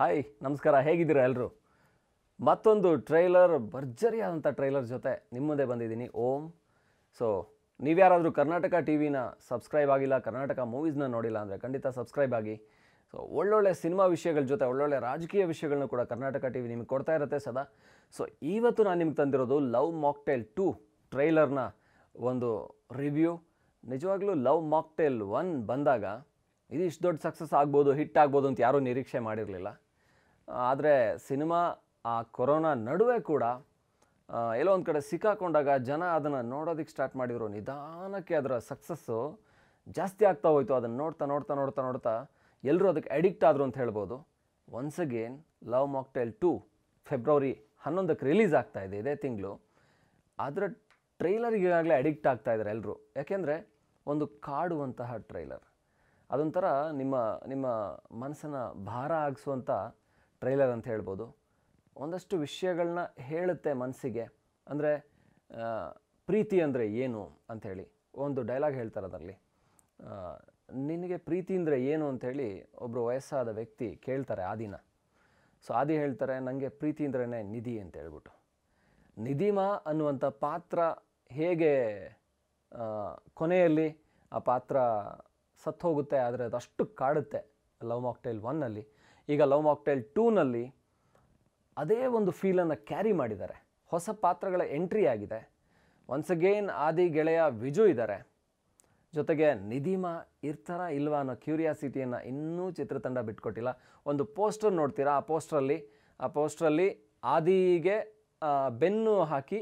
hi ನಮಸ್ಕಾರ ಹೇಗಿದ್ದೀರಾ ಎಲ್ಲರೂ ಮತ್ತೊಂದು ಟ್ರೈಲರ್ ಭರ್ಜರಿ ಆದಂಥ ಟ್ರೈಲರ್ ಜೊತೆ ನಿಮ್ಮ ಮುಂದೆ ಬಂದಿದ್ದೀನಿ ಓಂ ಸೊ ನೀವ್ಯಾರಾದರೂ ಕರ್ನಾಟಕ ಟಿ ವಿನ ಸಬ್ಸ್ಕ್ರೈಬ್ ಆಗಿಲ್ಲ ಕರ್ನಾಟಕ ಮೂವೀಸ್ನ ನೋಡಿಲ್ಲ ಅಂದರೆ ಖಂಡಿತ ಸಬ್ಸ್ಕ್ರೈಬ್ ಆಗಿ ಸೊ ಒಳ್ಳೊಳ್ಳೆ ಸಿನಿಮಾ ವಿಷಯಗಳ ಜೊತೆ ಒಳ್ಳೊಳ್ಳೆ ರಾಜಕೀಯ ವಿಷಯಗಳನ್ನು ಕೂಡ ಕರ್ನಾಟಕ ಟಿ ವಿ ನಿಮಗೆ ಕೊಡ್ತಾ ಇರುತ್ತೆ ಸದಾ ಸೊ ಇವತ್ತು ನಾನು ನಿಮ್ಗೆ ತಂದಿರೋದು ಲವ್ ಮಾಕ್ಟೇಲ್ ಟು ಟ್ರೈಲರ್ನ ಒಂದು ರಿವ್ಯೂ ನಿಜವಾಗ್ಲೂ ಲವ್ ಮಾಕ್ಟೇಲ್ ಒನ್ ಬಂದಾಗ ಇದು ಇಷ್ಟು ದೊಡ್ಡ ಸಕ್ಸಸ್ ಆಗ್ಬೋದು ಹಿಟ್ ಆಗ್ಬೋದು ಅಂತ ಯಾರೂ ನಿರೀಕ್ಷೆ ಮಾಡಿರಲಿಲ್ಲ ಆದರೆ ಸಿನಿಮಾ ಆ ಕೊರೋನಾ ನಡುವೆ ಕೂಡ ಎಲ್ಲೋ ಒಂದು ಕಡೆ ಸಿಕ್ಕಾಕೊಂಡಾಗ ಜನ ಅದನ್ನು ನೋಡೋದಕ್ಕೆ ಸ್ಟಾರ್ಟ್ ಮಾಡಿದರು ನಿಧಾನಕ್ಕೆ ಅದರ ಸಕ್ಸಸ್ಸು ಜಾಸ್ತಿ ಆಗ್ತಾ ಹೋಯಿತು ಅದನ್ನು ನೋಡ್ತಾ ನೋಡ್ತಾ ನೋಡ್ತಾ ನೋಡ್ತಾ ಎಲ್ಲರೂ ಅದಕ್ಕೆ ಅಡಿಕ್ಟ್ ಆದರು ಅಂತ ಹೇಳ್ಬೋದು once again love tail two February ಹನ್ನೊಂದಕ್ಕೆ ರಿಲೀಸ್ ಆಗ್ತಾ ಇದೆ ಇದೇ ತಿಂಗಳು ಅದರ ಟ್ರೈಲರಿಗಾಗಲೇ ಅಡಿಕ್ಟ್ ಆಗ್ತಾ ಇದ್ದಾರೆ ಎಲ್ಲರೂ ಯಾಕೆಂದರೆ ಒಂದು ಕಾಡುವಂತಹ ಟ್ರೈಲರ್ ಅದೊಂಥರ ನಿಮ್ಮ ನಿಮ್ಮ ಮನಸ್ಸನ್ನು ಭಾರ ಆಗಿಸುವಂಥ ಟ್ರೈಲರ್ ಅಂತ ಹೇಳ್ಬೋದು ಒಂದಷ್ಟು ವಿಷಯಗಳನ್ನ ಹೇಳುತ್ತೆ ಮನಸ್ಸಿಗೆ ಅಂದರೆ ಪ್ರೀತಿ ಅಂದರೆ ಏನು ಅಂಥೇಳಿ ಒಂದು ಡೈಲಾಗ್ ಹೇಳ್ತಾರೆ ಅದರಲ್ಲಿ ನಿನಗೆ ಪ್ರೀತಿ ಅಂದರೆ ಏನು ಅಂಥೇಳಿ ಒಬ್ಬರು ವಯಸ್ಸಾದ ವ್ಯಕ್ತಿ ಕೇಳ್ತಾರೆ ಆದಿನ ಸೊ ಆದಿ ಹೇಳ್ತಾರೆ ನನಗೆ ಪ್ರೀತಿ ಅಂದ್ರೇ ನಿಧಿ ಅಂತ ಹೇಳ್ಬಿಟ್ಟು ನಿಧಿಮಾ ಅನ್ನುವಂಥ ಪಾತ್ರ ಹೇಗೆ ಕೊನೆಯಲ್ಲಿ ಆ ಪಾತ್ರ ಸತ್ತು ಹೋಗುತ್ತೆ ಆದರೆ ಅದಷ್ಟು ಕಾಡುತ್ತೆ ಲವ್ ಮಾಕ್ಟೈಲ್ ಒನ್ನಲ್ಲಿ ಈಗ ಲವ್ ಮಾಕ್ಟೈಲ್ ಟೂನಲ್ಲಿ ಅದೇ ಒಂದು ಫೀಲನ್ನು ಕ್ಯಾರಿ ಮಾಡಿದ್ದಾರೆ ಹೊಸ ಪಾತ್ರಗಳ ಎಂಟ್ರಿ ಆಗಿದೆ ಒನ್ಸ್ ಅಗೇನ್ ಆದಿ ಗೆಳೆಯ ವಿಜು ಇದ್ದಾರೆ ಜೊತೆಗೆ ನಿಧಿಮಾ ಇರ್ತಾರ ಇಲ್ವಾ ಅನ್ನೋ ಕ್ಯೂರಿಯಾಸಿಟಿಯನ್ನು ಇನ್ನೂ ಚಿತ್ರತಂಡ ಬಿಟ್ಕೊಟ್ಟಿಲ್ಲ ಒಂದು ಪೋಸ್ಟರ್ ನೋಡ್ತೀರಾ ಆ ಪೋಸ್ಟ್ರಲ್ಲಿ ಆ ಪೋಸ್ಟ್ರಲ್ಲಿ ಆದಿಗೆ ಬೆನ್ನು ಹಾಕಿ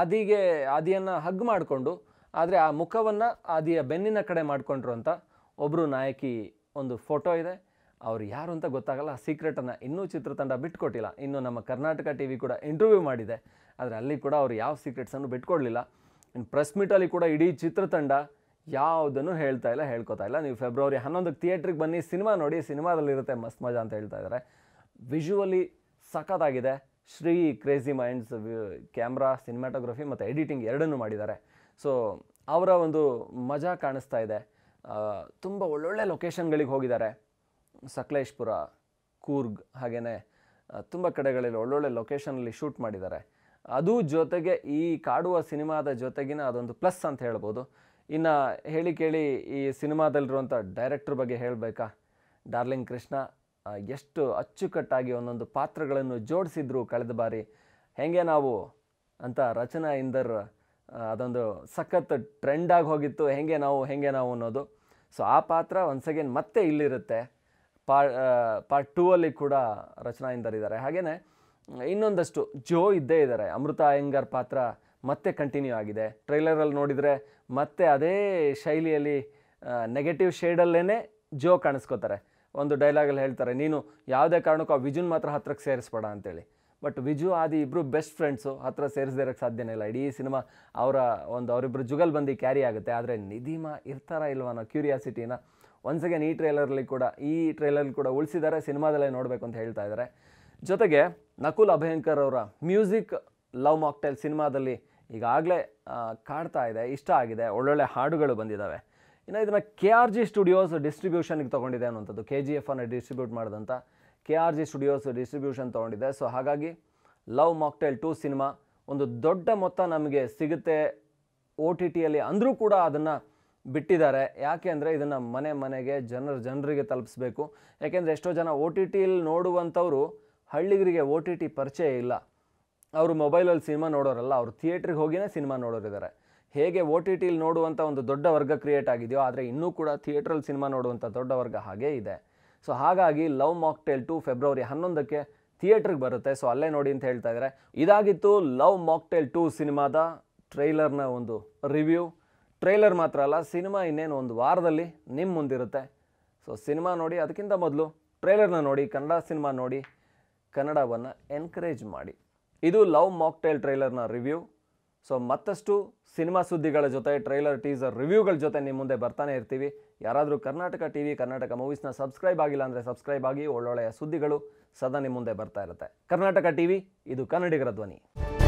ಆದಿಗೆ ಆದಿಯನ್ನು ಹಗ್ ಮಾಡಿಕೊಂಡು ಆದರೆ ಆ ಮುಖವನ್ನು ಆದಿಯ ಬೆನ್ನಿನ ಕಡೆ ಮಾಡಿಕೊಂಡ್ರು ಅಂತ ಒಬ್ಬರು ನಾಯಕಿ ಒಂದು ಫೋಟೋ ಇದೆ ಅವ್ರು ಯಾರು ಅಂತ ಗೊತ್ತಾಗಲ್ಲ ಸೀಕ್ರೆಟನ್ನು ಇನ್ನೂ ಚಿತ್ರತಂಡ ಬಿಟ್ಕೊಟ್ಟಿಲ್ಲ ಇನ್ನು ನಮ್ಮ ಕರ್ನಾಟಕ ಟಿ ವಿ ಕೂಡ ಇಂಟರ್ವ್ಯೂ ಮಾಡಿದೆ ಆದರೆ ಅಲ್ಲಿ ಕೂಡ ಅವರು ಯಾವ ಸೀಕ್ರೆಟ್ಸನ್ನು ಬಿಟ್ಕೊಡಲಿಲ್ಲ ಇನ್ನು ಪ್ರೆಸ್ ಮೀಟಲ್ಲಿ ಕೂಡ ಇಡೀ ಚಿತ್ರತಂಡ ಯಾವುದನ್ನು ಹೇಳ್ತಾ ಇಲ್ಲ ಹೇಳ್ಕೊತಾ ಇಲ್ಲ ನೀವು ಫೆಬ್ರವರಿ ಹನ್ನೊಂದಕ್ಕೆ ಥಿಯೇಟ್ರಿಗೆ ಬನ್ನಿ ಸಿನಿಮಾ ನೋಡಿ ಸಿನಿಮಾದಲ್ಲಿರುತ್ತೆ ಮಸ್ತ್ ಮಜಾ ಅಂತ ಹೇಳ್ತಾ ಇದ್ದಾರೆ ವಿಜುವಲಿ ಸಖತ್ತಾಗಿದೆ Shri crazy minds camera cinematography ಮತ್ತು ಎಡಿಟಿಂಗ್ ಎರಡನ್ನೂ ಮಾಡಿದ್ದಾರೆ ಸೊ ಅವರ ಒಂದು ಮಜಾ ಕಾಣಿಸ್ತಾ ಇದೆ ತುಂಬ ಒಳ್ಳೊಳ್ಳೆ ಲೊಕೇಶನ್ಗಳಿಗೆ ಹೋಗಿದ್ದಾರೆ ಸಕಲೇಶ್ಪುರ ಕೂರ್ಗ್ ಹಾಗೆಯೇ ತುಂಬ ಕಡೆಗಳಲ್ಲಿ ಒಳ್ಳೊಳ್ಳೆ ಲೊಕೇಶನಲ್ಲಿ ಶೂಟ್ ಮಾಡಿದ್ದಾರೆ ಅದು ಜೊತೆಗೆ ಈ ಕಾಡುವ ಸಿನಿಮಾದ ಜೊತೆಗಿನ ಅದೊಂದು ಪ್ಲಸ್ ಅಂತ ಹೇಳ್ಬೋದು ಇನ್ನು ಹೇಳಿ ಕೇಳಿ ಈ ಸಿನಿಮಾದಲ್ಲಿರುವಂಥ ಡೈರೆಕ್ಟ್ರ್ ಬಗ್ಗೆ ಹೇಳಬೇಕಾ ಡಾರ್ಲಿಂಗ್ ಕೃಷ್ಣ ಎಷ್ಟು ಅಚ್ಚುಕಟ್ಟಾಗಿ ಒಂದೊಂದು ಪಾತ್ರಗಳನ್ನು ಜೋಡಿಸಿದ್ರು ಕಳೆದ ಬಾರಿ ಹೇಗೆ ನಾವು ಅಂತ ರಚನಾ ಇಂದರ್ ಅದೊಂದು ಸಖತ್ ಟ್ರೆಂಡಾಗಿ ಹೋಗಿತ್ತು ಹೇಗೆ ನಾವು ಹೇಗೆ ನಾವು ಅನ್ನೋದು ಸೊ ಆ ಪಾತ್ರ ಒನ್ಸ್ ಮತ್ತೆ ಇಲ್ಲಿರುತ್ತೆ ಪಾ ಪಾರ್ಟ್ ಟೂ ಅಲ್ಲಿ ಕೂಡ ರಚನಾ ಇಂದರಿದ್ದಾರೆ ಹಾಗೆಯೇ ಇನ್ನೊಂದಷ್ಟು ಜೋ ಇದ್ದೇ ಇದ್ದಾರೆ ಅಮೃತ ಅಯ್ಯಂಗಾರ್ ಪಾತ್ರ ಮತ್ತೆ ಕಂಟಿನ್ಯೂ ಆಗಿದೆ ಟ್ರೈಲರಲ್ಲಿ ನೋಡಿದರೆ ಮತ್ತೆ ಅದೇ ಶೈಲಿಯಲ್ಲಿ ನೆಗೆಟಿವ್ ಶೇಡಲ್ಲೇ ಜೋ ಕಾಣಿಸ್ಕೋತಾರೆ ಒಂದು ಡೈಲಾಗಲ್ಲಿ ಹೇಳ್ತಾರೆ ನೀನು ಯಾವುದೇ ಕಾರಣಕ್ಕೂ ಆ ವಿಜುನ್ ಮಾತ್ರ ಹತ್ರಕ್ಕೆ ಸೇರಿಸ್ಬೇಡ ಅಂತೇಳಿ ಬಟ್ ವಿಜು ಆದಿ ಇಬ್ಬರು ಬೆಸ್ಟ್ ಫ್ರೆಂಡ್ಸು ಹತ್ರ ಸೇರಿಸ್ದಿರೋಕ್ಕೆ ಸಾಧ್ಯನೇ ಇಲ್ಲ ಇಡೀ ಸಿನಿಮಾ ಅವರ ಒಂದು ಅವರಿಬ್ಬರು ಜುಗಲ್ ಬಂದು ಕ್ಯಾರಿ ಆಗುತ್ತೆ ಆದರೆ ನಿಧಿಮಾ ಇರ್ತಾರ ಇಲ್ವ ಅನ್ನೋ ಕ್ಯೂರಿಯಾಸಿಟಿನ ಒನ್ಸ್ ಅಗೇನ್ ಈ ಟ್ರೇಲರ್ಲಿ ಕೂಡ ಈ ಟ್ರೇಲರ್ಲಿ ಕೂಡ ಉಳಿಸಿದ್ದಾರೆ ಸಿನಿಮಾದಲ್ಲೇ ನೋಡಬೇಕು ಅಂತ ಹೇಳ್ತಾ ಇದ್ದಾರೆ ಜೊತೆಗೆ ನಕುಲ್ ಅಭಯಂಕರ್ ಅವರ ಮ್ಯೂಸಿಕ್ ಲವ್ ಮಾಕ್ಟೈಲ್ ಸಿನಿಮಾದಲ್ಲಿ ಈಗಾಗಲೇ ಕಾಡ್ತಾ ಇದೆ ಇಷ್ಟ ಆಗಿದೆ ಒಳ್ಳೊಳ್ಳೆ ಹಾಡುಗಳು ಬಂದಿದ್ದಾವೆ ಇನ್ನು ಇದನ್ನು ಕೆ ಆರ್ ಜಿ ಸ್ಟುಡಿಯೋಸ್ ಡಿಸ್ಟ್ರಿಬ್ಯೂಷನ್ಗೆ ತೊಗೊಂಡಿದೆ ಅನ್ನೋಂಥದ್ದು ಕೆ ಜಿ ಅನ್ನು ಡಿಸ್ಟ್ರಿಬ್ಯೂಟ್ ಮಾಡಿದಂಥ K R G studios distribution ತೊಗೊಂಡಿದೆ ಸೊ ಹಾಗಾಗಿ ಲವ್ ಮಾಕ್ಟೈಲ್ ಟು ಸಿನಿಮಾ ಒಂದು ದೊಡ್ಡ ಮೊತ್ತ ನಮಗೆ ಸಿಗುತ್ತೆ ಓ ಟಿ ಟಿಯಲ್ಲಿ ಅಂದರೂ ಕೂಡ ಅದನ್ನು ಬಿಟ್ಟಿದ್ದಾರೆ ಯಾಕೆ ಅಂದರೆ ಇದನ್ನು ಮನೆ ಮನೆಗೆ ಜನರ ಜನರಿಗೆ ತಲುಪಿಸ್ಬೇಕು ಯಾಕೆಂದರೆ ಎಷ್ಟೋ ಜನ ಓ ಟಿ ಟಿಲಿ ನೋಡುವಂಥವ್ರು ಹಳ್ಳಿಗರಿಗೆ ಓ ಟಿ ಟಿ ಪರಿಚಯ ಇಲ್ಲ ಅವರು ಮೊಬೈಲಲ್ಲಿ ಸಿನಿಮಾ ನೋಡೋರಲ್ಲ ಅವರು ಥಿಯೇಟ್ರಿಗೆ ಹೋಗಿನೇ ಸಿನಿಮಾ ನೋಡೋರಿದ್ದಾರೆ ಹೇಗೆ ಓ ಟಿ ಟಿಲಿ ನೋಡುವಂಥ ಒಂದು ದೊಡ್ಡ ವರ್ಗ ಕ್ರಿಯೇಟ್ ಆಗಿದೆಯೋ ಆದರೆ ಇನ್ನೂ ಕೂಡ ಥಿಯೇಟ್ರಲ್ಲಿ ಸಿನಿಮಾ ನೋಡುವಂಥ ದೊಡ್ಡ ವರ್ಗ ಹಾಗೇ ಇದೆ ಸೊ ಹಾಗಾಗಿ ಲವ್ ಮಾಕ್ಟೇಲ್ ಟು ಫೆಬ್ರವರಿ ಹನ್ನೊಂದಕ್ಕೆ ಥಿಯೇಟ್ರಿಗೆ ಬರುತ್ತೆ ಸೊ ಅಲ್ಲೇ ನೋಡಿ ಅಂತ ಹೇಳ್ತಾ ಇದ್ದಾರೆ ಇದಾಗಿತ್ತು ಲವ್ ಟೇಲ್ ಟು ಸಿನಿಮಾದ ಟ್ರೈಲರ್ನ ಒಂದು ರಿವ್ಯೂ ಟ್ರೈಲರ್ ಮಾತ್ರ ಅಲ್ಲ ಸಿನಿಮಾ ಇನ್ನೇನು ಒಂದು ವಾರದಲ್ಲಿ ನಿಮ್ಮ ಮುಂದಿರುತ್ತೆ ಸೊ ಸಿನಿಮಾ ನೋಡಿ ಅದಕ್ಕಿಂತ ಮೊದಲು ಟ್ರೈಲರ್ನ ನೋಡಿ ಕನ್ನಡ ಸಿನಿಮಾ ನೋಡಿ ಕನ್ನಡವನ್ನು ಎನ್ಕರೇಜ್ ಮಾಡಿ ಇದು ಲವ್ ಮಾಕ್ಟೈಲ್ ಟ್ರೈಲರ್ನ ರಿವ್ಯೂ ಸೊ ಮತ್ತಷ್ಟು ಸಿನಿಮಾ ಸುದ್ದಿಗಳ ಜೊತೆ ಟ್ರೈಲರ್ ಟೀಸರ್ ರಿವ್ಯೂಗಳ ಜೊತೆ ನಿಮ್ಮ ಮುಂದೆ ಬರ್ತಾನೆ ಇರ್ತೀವಿ ಯಾರಾದರೂ ಕರ್ನಾಟಕ ಟಿ ವಿ ಕರ್ನಾಟಕ ಮೂವೀಸ್ನ ಸಬ್ಸ್ಕ್ರೈಬ್ ಆಗಿಲ್ಲ ಅಂದರೆ ಸಬ್ಸ್ಕ್ರೈಬ್ ಆಗಿ ಒಳ್ಳೊಳ್ಳೆಯ ಸುದ್ದಿಗಳು ಸದಾ ನಿಮ್ಮ ಮುಂದೆ ಬರ್ತಾ ಇರುತ್ತೆ ಕರ್ನಾಟಕ ಟಿ ವಿ ಇದು ಕನ್ನಡಿಗರ ಧ್ವನಿ